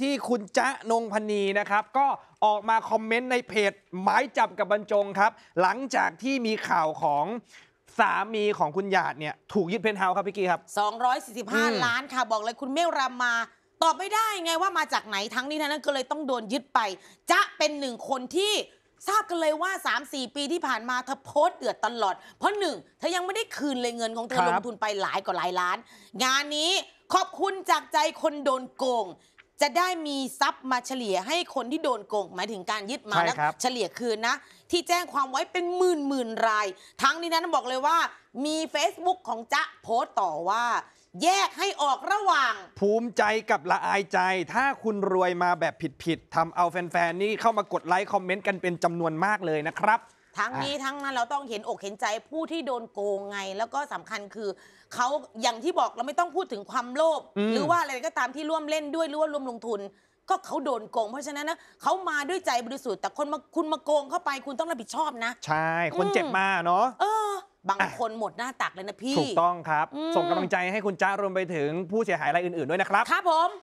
ที่คุณจ๊ะนงพนีนะครับ ก็ออกมาคอมเมนต์ในเพจ หมายจับกับบรรจงครับ หลังจากที่มีข่าวของ สามีของคุณหยาดเนี่ยถูกยึดเพนท์เฮาส์ครับพี่กี้ครับ 245 ล้านค่ะบอกเลยคุณเมฆรามา ตอบไม่ได้ไงว่ามาจากไหนทั้งนี้ ทั้งนั้นก็เลยต้องโดนยึดไป จะเป็นหนึ่งคนที่ทราบกันเลยว่า 3-4 ปีที่ผ่านมาเธอโพสเดือดตลอดเพราะหนึ่งเธอยังไม่ได้คืนเลยเงินของเธอลงทุนไปหลายกว่าหลายล้าน งานนี้ขอบคุณจากใจคนโดนโกงจะได้มีทรัพย์มาเฉลี่ยให้คนที่โดนโกงหมายถึงการยึดมา่แล้วเฉลี่ยคืนนะ ที่แจ้งความไว้เป็นหมื่นหมื่นราย ทั้งนี้นั้นบอกเลยว่า มี Facebook ของจ๊ะโพสต์ต่อว่า แยกให้ออกระหว่าง ภูมิใจกับละอายใจ ถ้าคุณรวยมาแบบผิดๆทำเอาแฟนๆ นี่ เข้ามากดไลค์ คอมเมนต์กันเป็นจำนวนมากเลยนะครับทั้งนี้ทั้งนั้นเราต้องเห็นอกเห็นใจผู้ที่โดนโกงไง แล้วก็สำคัญคือ เขาอย่างที่บอกเราไม่ต้องพูดถึงความโลภหรือว่าอะไรก็ตามที่ร่วมเล่นด้วยหรือว่าร่วมลงทุน ก็เขาโดนโกง เพราะฉะนั้นนะเขามาด้วยใจบริสุทธิ์แต่คนมาคุณมาโกงเข้าไปคุณต้องรับผิดชอบนะ ใช่คนเจ็บมาเนาะเออ บางคนหมดหน้าตักเลยนะพี่ ถูกต้องครับ ส่งกำลังใจให้คุณจ้ารวมไปถึงผู้เสียหายรายอื่นๆ ด้วยนะครับครับผม